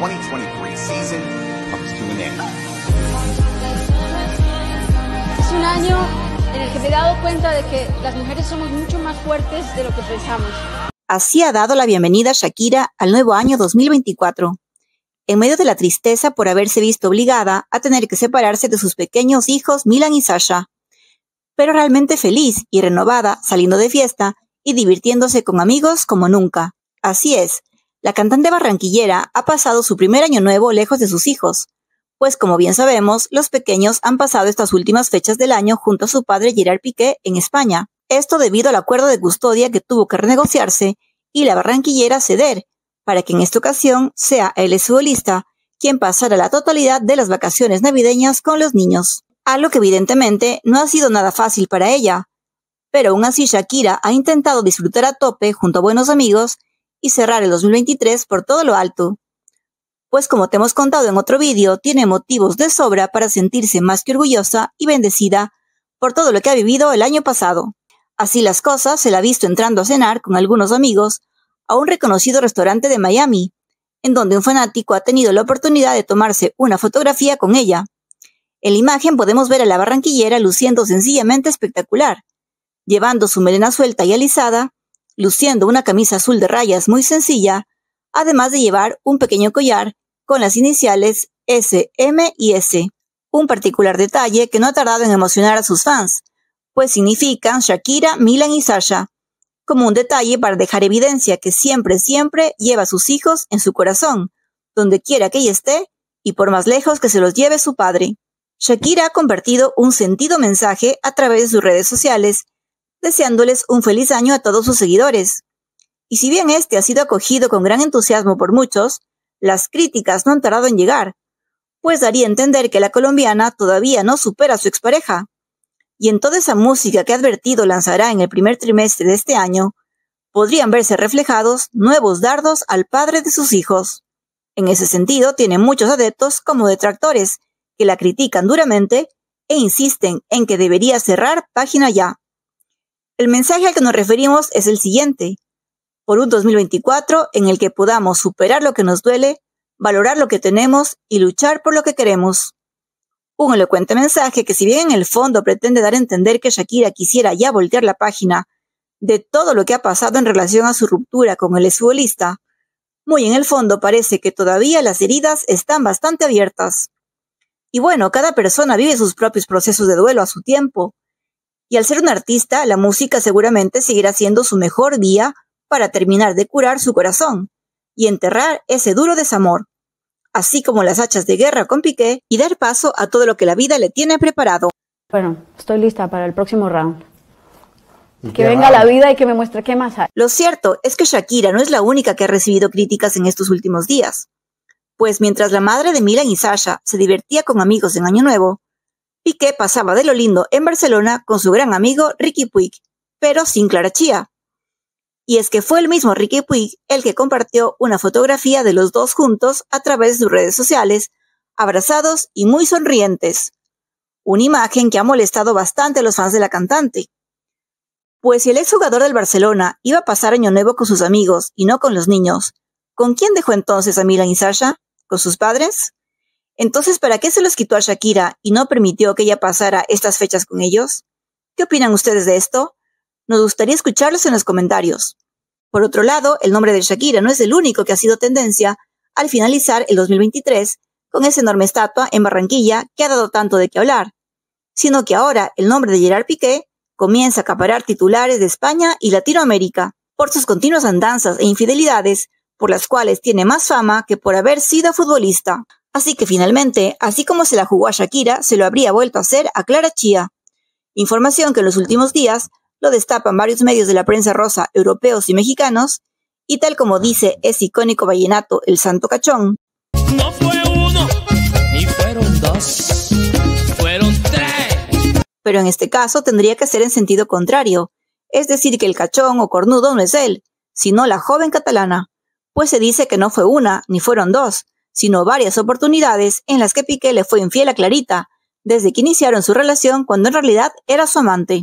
2023 Es un año en el que he dado cuenta de que las mujeres somos mucho más fuertes de lo que pensamos. Así ha dado la bienvenida Shakira al nuevo año 2024. En medio de la tristeza por haberse visto obligada a tener que separarse de sus pequeños hijos Milan y Sasha, pero realmente feliz y renovada, saliendo de fiesta y divirtiéndose con amigos como nunca. Así es, la cantante barranquillera ha pasado su primer año nuevo lejos de sus hijos, pues como bien sabemos, los pequeños han pasado estas últimas fechas del año junto a su padre Gerard Piqué en España. Esto debido al acuerdo de custodia que tuvo que renegociarse y la barranquillera ceder, para que en esta ocasión sea el futbolista quien pasara la totalidad de las vacaciones navideñas con los niños, algo que evidentemente no ha sido nada fácil para ella. Pero aún así Shakira ha intentado disfrutar a tope junto a buenos amigos y cerrar el 2023 por todo lo alto. Pues como te hemos contado en otro vídeo, tiene motivos de sobra para sentirse más que orgullosa y bendecida por todo lo que ha vivido el año pasado. Así las cosas, se la ha visto entrando a cenar con algunos amigos a un reconocido restaurante de Miami, en donde un fanático ha tenido la oportunidad de tomarse una fotografía con ella. En la imagen podemos ver a la barranquillera luciendo sencillamente espectacular, llevando su melena suelta y alisada, luciendo una camisa azul de rayas muy sencilla, además de llevar un pequeño collar con las iniciales S, M y S, un particular detalle que no ha tardado en emocionar a sus fans, pues significan Shakira, Milan y Sasha, como un detalle para dejar evidencia que siempre, siempre lleva a sus hijos en su corazón, donde quiera que ella esté y por más lejos que se los lleve su padre. Shakira ha convertido un sentido mensaje a través de sus redes sociales deseándoles un feliz año a todos sus seguidores. Y si bien este ha sido acogido con gran entusiasmo por muchos, las críticas no han tardado en llegar, pues daría a entender que la colombiana todavía no supera a su expareja. Y en toda esa música que ha advertido lanzará en el primer trimestre de este año, podrían verse reflejados nuevos dardos al padre de sus hijos. En ese sentido, tiene muchos adeptos como detractores, que la critican duramente e insisten en que debería cerrar página ya. El mensaje al que nos referimos es el siguiente. Por un 2024 en el que podamos superar lo que nos duele, valorar lo que tenemos y luchar por lo que queremos. Un elocuente mensaje que si bien en el fondo pretende dar a entender que Shakira quisiera ya voltear la página de todo lo que ha pasado en relación a su ruptura con el exfutbolista, muy en el fondo parece que todavía las heridas están bastante abiertas. Y bueno, cada persona vive sus propios procesos de duelo a su tiempo, y al ser un artista, la música seguramente seguirá siendo su mejor vía para terminar de curar su corazón y enterrar ese duro desamor, así como las hachas de guerra con Piqué y dar paso a todo lo que la vida le tiene preparado. Bueno, estoy lista para el próximo round. Que venga la vida y que me muestre qué más hay. Lo cierto es que Shakira no es la única que ha recibido críticas en estos últimos días. Pues mientras la madre de Milan y Sasha se divertía con amigos en Año Nuevo, Piqué pasaba de lo lindo en Barcelona con su gran amigo Ricky Puig, pero sin Clara Chía. Y es que fue el mismo Ricky Puig el que compartió una fotografía de los dos juntos a través de sus redes sociales, abrazados y muy sonrientes. Una imagen que ha molestado bastante a los fans de la cantante. Pues si el exjugador del Barcelona iba a pasar Año Nuevo con sus amigos y no con los niños, ¿con quién dejó entonces a Milan y Sasha? ¿Con sus padres? Entonces, ¿para qué se los quitó a Shakira y no permitió que ella pasara estas fechas con ellos? ¿Qué opinan ustedes de esto? Nos gustaría escucharlos en los comentarios. Por otro lado, el nombre de Shakira no es el único que ha sido tendencia al finalizar el 2023 con esa enorme estatua en Barranquilla que ha dado tanto de qué hablar, sino que ahora el nombre de Gerard Piqué comienza a acaparar titulares de España y Latinoamérica por sus continuas andanzas e infidelidades, por las cuales tiene más fama que por haber sido futbolista. Así que finalmente, así como se la jugó a Shakira, se lo habría vuelto a hacer a Clara Chía. Información que en los últimos días lo destapan varios medios de la prensa rosa europeos y mexicanos, y tal como dice ese icónico vallenato El Santo Cachón. No fue uno, ni fueron dos, fueron tres. Pero en este caso tendría que ser en sentido contrario, es decir, que el cachón o cornudo no es él, sino la joven catalana, pues se dice que no fue una, ni fueron dos, sino varias oportunidades en las que Piqué le fue infiel a Clarita, desde que iniciaron su relación cuando en realidad era su amante.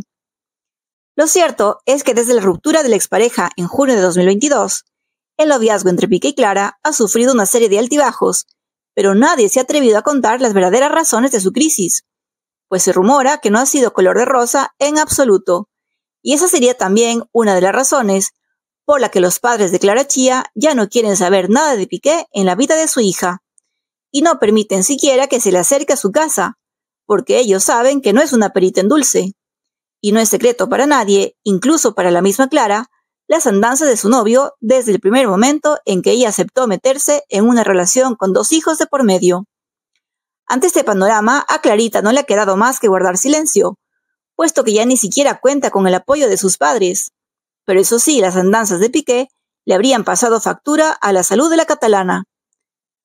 Lo cierto es que desde la ruptura de la expareja en junio de 2022, el noviazgo entre Piqué y Clara ha sufrido una serie de altibajos, pero nadie se ha atrevido a contar las verdaderas razones de su crisis, pues se rumora que no ha sido color de rosa en absoluto, y esa sería también una de las razones por la que los padres de Clara Chía ya no quieren saber nada de Piqué en la vida de su hija, y no permiten siquiera que se le acerque a su casa, porque ellos saben que no es una perita en dulce. Y no es secreto para nadie, incluso para la misma Clara, las andanzas de su novio desde el primer momento en que ella aceptó meterse en una relación con dos hijos de por medio. Ante este panorama, a Clarita no le ha quedado más que guardar silencio, puesto que ya ni siquiera cuenta con el apoyo de sus padres. Pero eso sí, las andanzas de Piqué le habrían pasado factura a la salud de la catalana.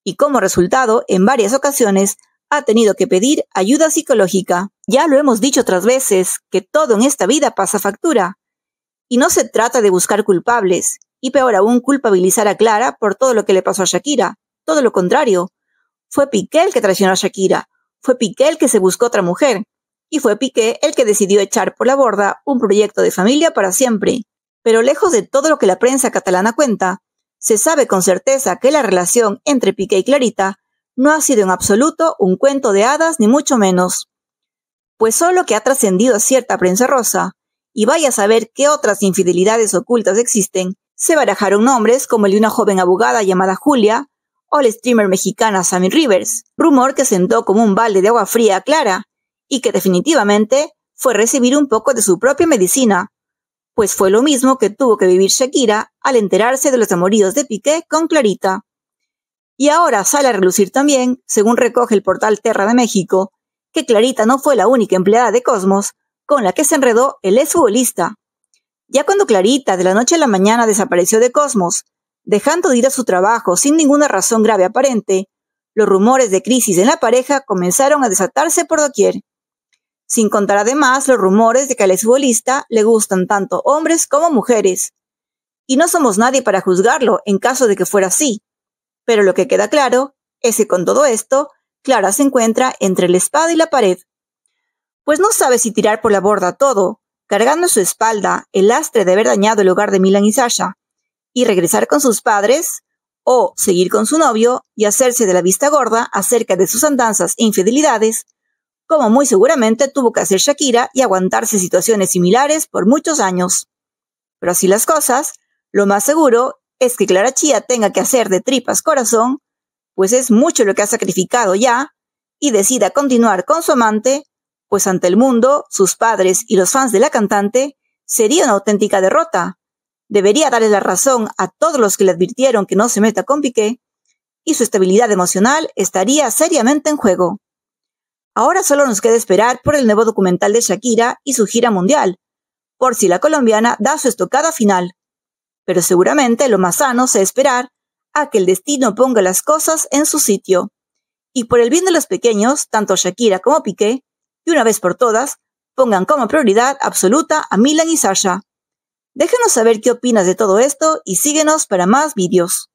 Y como resultado, en varias ocasiones ha tenido que pedir ayuda psicológica. Ya lo hemos dicho otras veces, que todo en esta vida pasa factura. Y no se trata de buscar culpables, y peor aún culpabilizar a Clara por todo lo que le pasó a Shakira. Todo lo contrario. Fue Piqué el que traicionó a Shakira, fue Piqué el que se buscó otra mujer, y fue Piqué el que decidió echar por la borda un proyecto de familia para siempre. Pero lejos de todo lo que la prensa catalana cuenta, se sabe con certeza que la relación entre Piqué y Clarita no ha sido en absoluto un cuento de hadas ni mucho menos. Pues solo que ha trascendido a cierta prensa rosa, y vaya a saber qué otras infidelidades ocultas existen, se barajaron nombres como el de una joven abogada llamada Julia o la streamer mexicana Sammy Rivers, rumor que sentó como un balde de agua fría a Clara y que definitivamente fue recibir un poco de su propia medicina, pues fue lo mismo que tuvo que vivir Shakira al enterarse de los amoríos de Piqué con Clarita. Y ahora sale a relucir también, según recoge el portal Terra de México, que Clarita no fue la única empleada de Cosmos con la que se enredó el exfutbolista. Ya cuando Clarita de la noche a la mañana desapareció de Cosmos, dejando de ir a su trabajo sin ninguna razón grave aparente, los rumores de crisis en la pareja comenzaron a desatarse por doquier sin contar además los rumores de que al futbolista le gustan tanto hombres como mujeres. Y no somos nadie para juzgarlo en caso de que fuera así. Pero lo que queda claro es que con todo esto, Clara se encuentra entre la espada y la pared. Pues no sabe si tirar por la borda todo, cargando en su espalda el lastre de haber dañado el hogar de Milan y Sasha, y regresar con sus padres, o seguir con su novio y hacerse de la vista gorda acerca de sus andanzas e infidelidades, como muy seguramente tuvo que hacer Shakira y aguantarse situaciones similares por muchos años. Pero así las cosas, lo más seguro es que Clara Chía tenga que hacer de tripas corazón, pues es mucho lo que ha sacrificado ya, y decida continuar con su amante, pues ante el mundo, sus padres y los fans de la cantante, sería una auténtica derrota. Debería darle la razón a todos los que le advirtieron que no se meta con Piqué, y su estabilidad emocional estaría seriamente en juego. Ahora solo nos queda esperar por el nuevo documental de Shakira y su gira mundial, por si la colombiana da su estocada final. Pero seguramente lo más sano es esperar a que el destino ponga las cosas en su sitio. Y por el bien de los pequeños, tanto Shakira como Piqué, de una vez por todas, pongan como prioridad absoluta a Milan y Sasha. Déjanos saber qué opinas de todo esto y síguenos para más vídeos.